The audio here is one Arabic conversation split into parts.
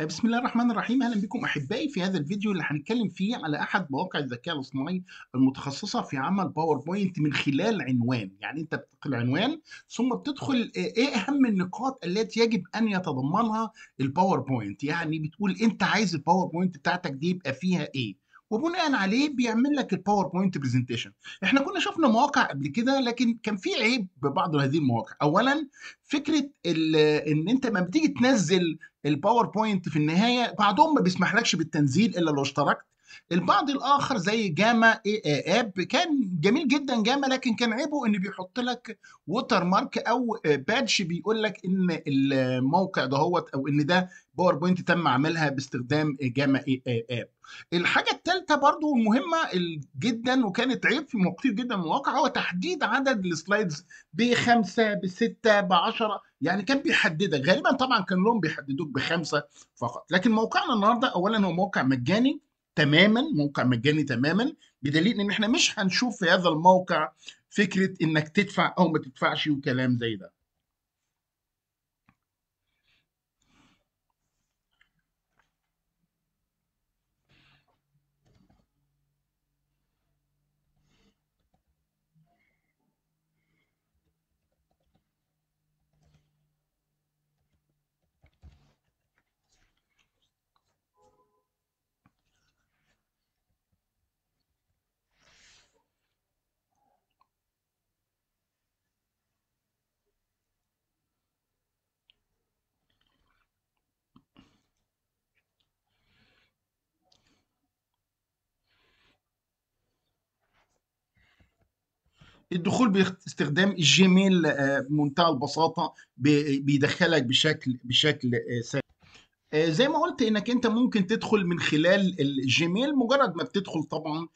آه، بسم الله الرحمن الرحيم اهلا بكم احبائي في هذا الفيديو اللي هنتكلم فيه على احد مواقع الذكاء الاصطناعي المتخصصه في عمل باوربوينت من خلال عنوان يعني انت بتدخل عنوان ثم بتدخل آه، ايه اهم النقاط التي يجب ان يتضمنها الباوربوينت يعني بتقول انت عايز الباوربوينت بتاعتك دي يبقى فيها ايه وبناء عليه بيعمل لك الباوربوينت برزنتيشن احنا كنا شفنا مواقع قبل كده لكن كان في عيب ببعض هذه المواقع اولا فكره ان انت لما بتيجي تنزل الباوربوينت في النهايه بعضهم ما بيسمحلكش بالتنزيل الا لو اشتركت البعض الاخر زي جاما اي آه، اب كان جميل جدا جاما لكن كان عيبه ان بيحط لك ووتر مارك او بادش بيقول لك ان الموقع دهوت او ان ده باوربوينت تم عملها باستخدام جاما اي آه، اب الحاجه الثالثه برضو المهمه جدا وكانت عيب في كتير جدا من المواقع هو تحديد عدد السلايدز بخمسه بسته بعشره يعني كان بيحددك غالبا طبعا كان لهم بيحددوك بخمسه فقط لكن موقعنا النهارده اولا هو موقع مجاني تماما موقع مجاني تماما بدليل ان احنا مش هنشوف في هذا الموقع فكره انك تدفع او ما تدفعش وكلام زي ده الدخول باستخدام الجيميل آه، بمنتهى البساطه بيدخلك بشكل بشكل آه، سهل آه، زي ما قلت انك انت ممكن تدخل من خلال الجيميل مجرد ما بتدخل طبعا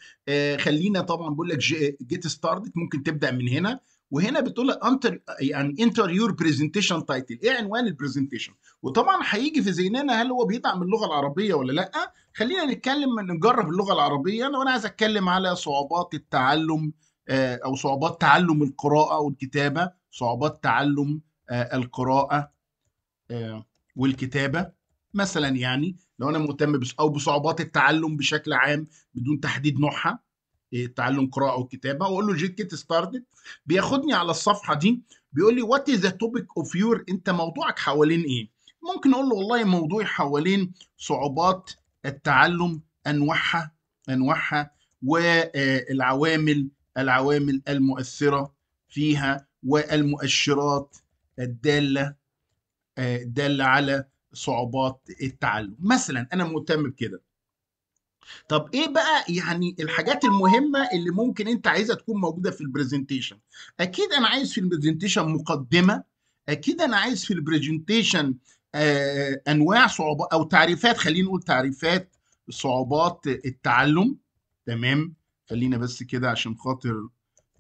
خلينا طبعا بقول لك جيت ستارت ممكن تبدا من هنا وهنا بتقول لك انتر يعني انتر يور برزنتيشن تايتل ايه عنوان البرزنتيشن وطبعا هيجي في ذهننا هل هو بيدعم اللغه العربيه ولا لا خلينا نتكلم نجرب اللغه العربيه لو انا عايز اتكلم على صعوبات التعلم آه، او صعوبات تعلم القراءه والكتابه صعوبات تعلم آه، القراءه آه، والكتابه مثلا يعني لو انا مهتم بس او بصعوبات التعلم بشكل عام بدون تحديد نوعها تعلم قراءه وكتابه واقول له جيت جيت ستارتد بياخدني على الصفحه دي بيقول لي وات از ذا توبيك اوف يور انت موضوعك حوالين ايه ممكن اقول له والله موضوعي حوالين صعوبات التعلم انواعها انواعها والعوامل العوامل المؤثرة فيها والمؤشرات الدالة الدالة آه، على صعوبات التعلم مثلا أنا مهتم بكده طب ايه بقى يعني الحاجات المهمه اللي ممكن انت عايزها تكون موجوده في البرزنتيشن اكيد انا عايز في البرزنتيشن مقدمه اكيد انا عايز في البرزنتيشن آه انواع صعوبات او تعريفات خلينا نقول تعريفات صعوبات التعلم تمام خلينا بس كده عشان خاطر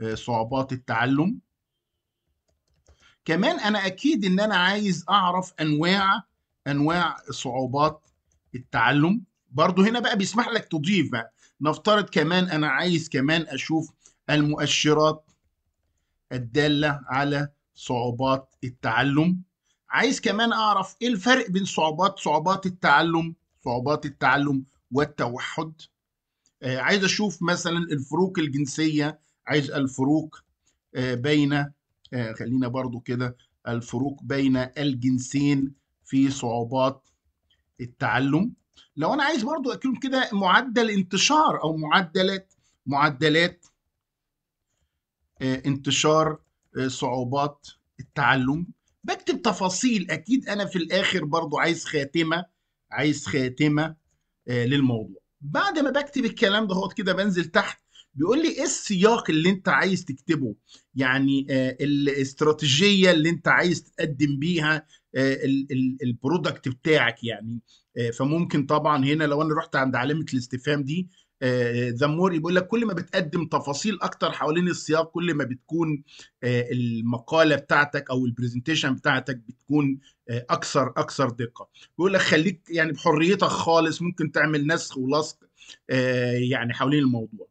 آه، صعوبات التعلم كمان انا اكيد ان انا عايز اعرف انواع انواع صعوبات التعلم برضو هنا بقى بيسمح لك تضيف بقى نفترض كمان انا عايز كمان اشوف المؤشرات الدالة على صعوبات التعلم عايز كمان اعرف ايه الفرق بين صعوبات صعوبات التعلم صعوبات التعلم والتوحد آه، عايز اشوف مثلا الفروق الجنسيه عايز الفروق آه، بين آه، خلينا برضو كده الفروق بين الجنسين في صعوبات التعلم لو انا عايز برضو اكون كده معدل انتشار او معدلات معدلات انتشار صعوبات التعلم بكتب تفاصيل اكيد انا في الاخر برضو عايز خاتمه عايز خاتمه للموضوع بعد ما بكتب الكلام ده كده بنزل تحت بيقول لي ايه السياق اللي انت عايز تكتبه يعني آه، الاستراتيجيه اللي انت عايز تقدم بيها آه، البرودكت بتاعك يعني آه، فممكن طبعا هنا لو انا رحت عند علامه الاستفهام دي ذمور آه، بيقول لك كل ما بتقدم تفاصيل اكتر حوالين السياق كل ما بتكون آه، المقاله بتاعتك او البرزنتيشن بتاعتك بتكون آه، اكثر اكثر دقه بيقول لك خليك يعني بحريتك خالص ممكن تعمل نسخ ولصق يعني حوالين الموضوع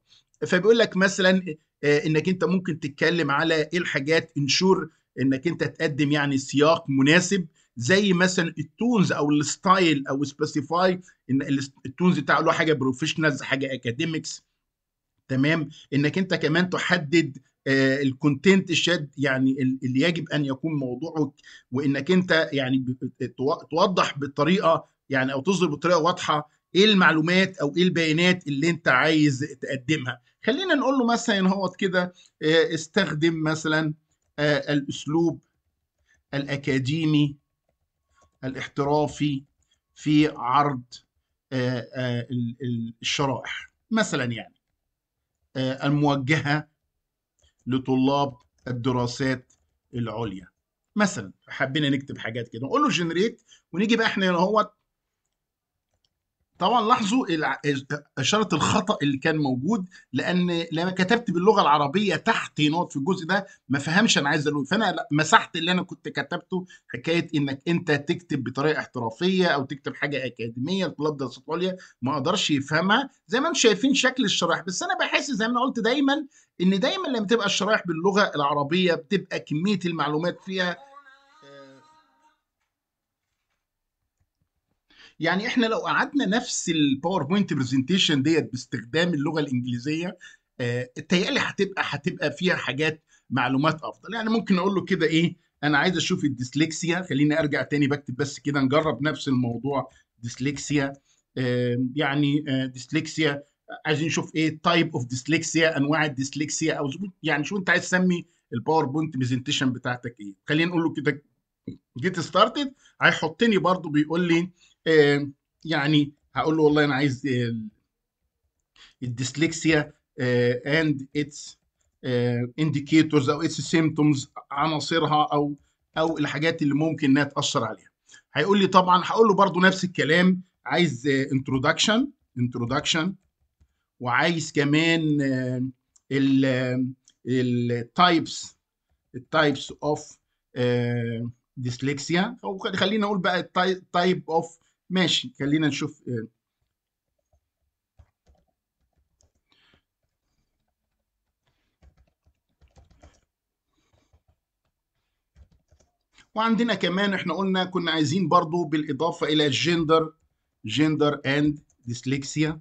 فبيقول لك مثلا انك انت ممكن تتكلم على ايه الحاجات انشور انك انت تقدم يعني سياق مناسب زي مثلا التونز او الستايل او سبيسيفاي ان التونز بتاعه له حاجه بروفيشنالز حاجه اكاديميكس تمام انك انت كمان تحدد آه، الكونتنت الشاد يعني اللي يجب ان يكون موضوعك وانك انت يعني توضح بطريقه يعني او تصدر بطريقه واضحه ايه المعلومات او ايه البيانات اللي انت عايز تقدمها خلينا نقول له مثلا هو كده آه، استخدم مثلا آه، الاسلوب الاكاديمي الاحترافي في عرض آه، آه، الشرائح مثلا يعني آه، الموجهة لطلاب الدراسات العليا مثلا حبينا نكتب حاجات كده نقول له جنريت ونيجي بقى احنا هنا اهوت طبعا لاحظوا اشاره الخطا اللي كان موجود لان لما كتبت باللغه العربيه تحت نقط في الجزء ده ما فهمش انا عايز اقول فانا مسحت اللي انا كنت كتبته حكايه انك انت تكتب بطريقه احترافيه او تكتب حاجه اكاديميه الطلاب دراسات عليا ما اقدرش يفهمها زي ما انتم شايفين شكل الشرايح بس انا بحس زي ما انا قلت دايما ان دايما لما تبقى الشرايح باللغه العربيه بتبقى كميه المعلومات فيها يعني احنا لو قعدنا نفس الباوربوينت برزنتيشن ديت باستخدام اللغه الانجليزيه التهيألي آه، هتبقى هتبقى فيها حاجات معلومات افضل يعني ممكن اقول له كده ايه انا عايز اشوف الديسلكسيا خليني ارجع تاني بكتب بس كده نجرب نفس الموضوع ديسلكسيا يعني آه، ديسلكسيا عايزين نشوف ايه تايب اوف ديسلكسيا انواع الديسلكسيا او يعني شو انت عايز تسمي الباوربوينت برزنتيشن بتاعتك ايه خلينا نقول له كده جيت ستارتد هيحطني برضو بيقول لي يعني هقول له والله انا عايز الديسلكسيا اند اتس انديكيتورز او اتس سيمتومز عناصرها او او الحاجات اللي ممكن انها تاثر عليها هيقول لي طبعا هقول له برضو نفس الكلام عايز انترودكشن آه، انترودكشن وعايز كمان آه، ال التايبس التايبس اوف ديسلكسيا او خلينا نقول بقى التايب اوف ماشي خلينا نشوف آه، وعندنا كمان احنا قلنا كنا عايزين برضو بالاضافه الى جندر جندر اند ديسليكسيا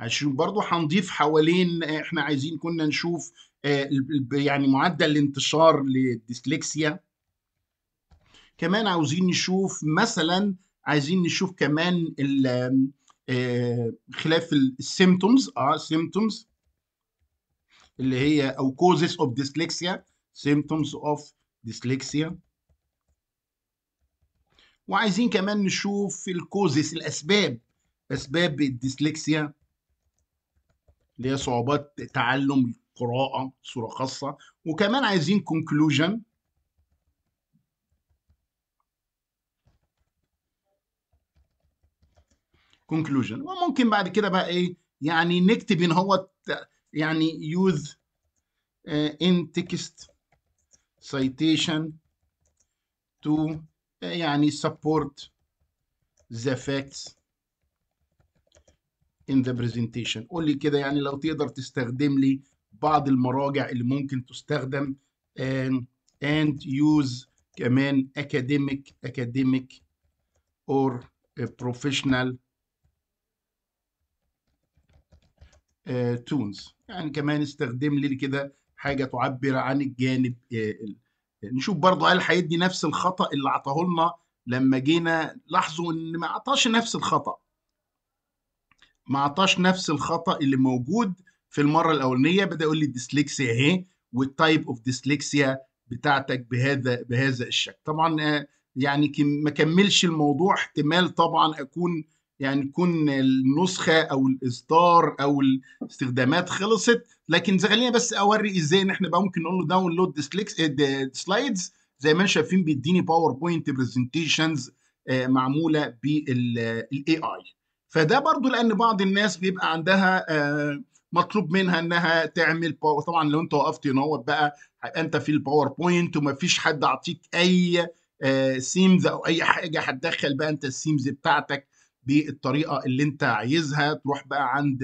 عشان برضو هنضيف حوالين آه، احنا عايزين كنا نشوف آه، يعني معدل الانتشار للديسليكسيا كمان عاوزين نشوف مثلا عايزين نشوف كمان آه، خلاف السيمتومز اه سيمتومز اللي هي او causes of dyslexia symptoms of dyslexia وعايزين كمان نشوف الكوزس الاسباب اسباب الديسلكسيا اللي هي صعوبات تعلم القراءه صوره خاصه وكمان عايزين كونكلوجن conclusion وممكن بعد كده بقى ايه يعني نكتب ان هو يعني يوز ان تكست citation to آه، يعني support the facts in the presentation قول لي كده يعني لو تقدر تستخدم لي بعض المراجع اللي ممكن تستخدم and, and use كمان academic academic or professional آه، تونز يعني كمان استخدم لي كده حاجه تعبر عن الجانب آه، آه، نشوف برضه هل هيدي نفس الخطا اللي عطاه لنا لما جينا لاحظوا ان ما عطاش نفس الخطا ما عطاش نفس الخطا اللي موجود في المره الاولانيه بدا يقول لي الديسلكسيا اهي والتايب اوف ديسلكسيا بتاعتك بهذا بهذا الشكل طبعا يعني ما كملش الموضوع احتمال طبعا اكون يعني تكون النسخه او الاصدار او الاستخدامات خلصت لكن خليني بس اوري ازاي ان احنا بقى ممكن نقول له داونلود سلايدز زي ما انتم شايفين بيديني باوربوينت آه، برزنتيشنز معموله بالاي اي فده برضو لان بعض الناس بيبقى عندها آه، مطلوب منها انها تعمل باور طبعا لو انت وقفت ينور بقى انت في الباوربوينت ومفيش حد اعطيك اي سيمز آه، او اي حاجه هتدخل بقى انت السيمز بتاعتك بالطريقه اللي انت عايزها تروح بقى عند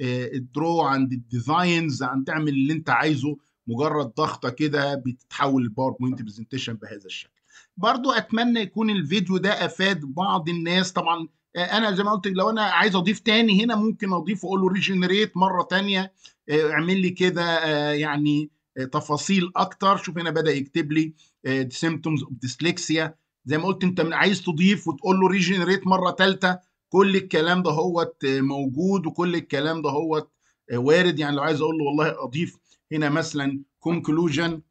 آه، الدرو عند الديزاينز عند تعمل اللي انت عايزه مجرد ضغطه كده بتتحول الباوربوينت برزنتيشن بهذا الشكل برضو اتمنى يكون الفيديو ده افاد بعض الناس طبعا آه، انا زي ما قلت لو انا عايز اضيف تاني هنا ممكن اضيف واقول له ريجنريت مره تانية آه، اعمل لي كده يعني تفاصيل اكتر شوف هنا بدا يكتب لي سيمبتومز اوف ديسلكسيا زي ما قلت انت من عايز تضيف وتقول له ريجنريت مره ثالثه كل الكلام ده هو آه، موجود وكل الكلام ده هو آه، وارد يعني لو عايز اقول له والله اضيف هنا مثلا كونكلوجن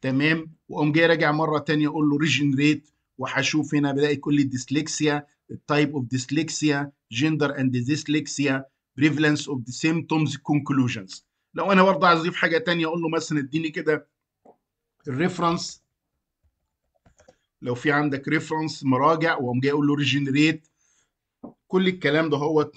تمام واقوم جاي راجع مره ثانيه اقول له ريجنريت وهشوف هنا بلاقي كل الديسلكسيا التايب اوف ديسلكسيا جندر اند ديسلكسيا بريفلنس اوف ذا سيمتومز كونكلوجنز لو انا برضه عايز اضيف حاجه ثانيه اقول له مثلا اديني كده الريفرنس لو في عندك ريفرنس مراجع وقوم جاي اقول له ريجنريت كل الكلام ده هو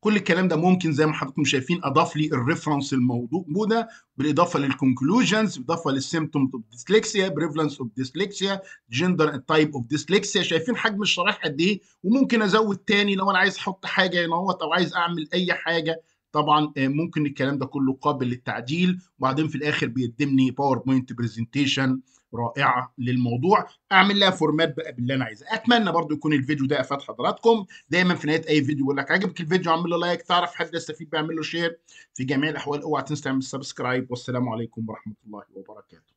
كل الكلام ده ممكن زي ما حضراتكم شايفين اضاف لي الريفرنس الموجوده بالاضافه للكونكلوجنز بالاضافه للسيمتومز اوف ديسلكسيا بريفلنس اوف ديسلكسيا جندر تايب اوف ديسلكسيا شايفين حجم الشرايح قد ايه وممكن ازود تاني لو انا عايز احط حاجه هنا او عايز اعمل اي حاجه طبعا آه، ممكن الكلام ده كله قابل للتعديل وبعدين في الاخر بيقدمني باوربوينت برزنتيشن رائعه للموضوع اعمل لها فورمات بقى باللي انا عايزه اتمنى برضو يكون الفيديو ده افاد حضراتكم دايما في نهايه اي فيديو يقول لك عجبك الفيديو اعمل له لايك تعرف حد يستفيد بيعمل له شير في جميع الاحوال اوعى تنسى تعمل سبسكرايب والسلام عليكم ورحمه الله وبركاته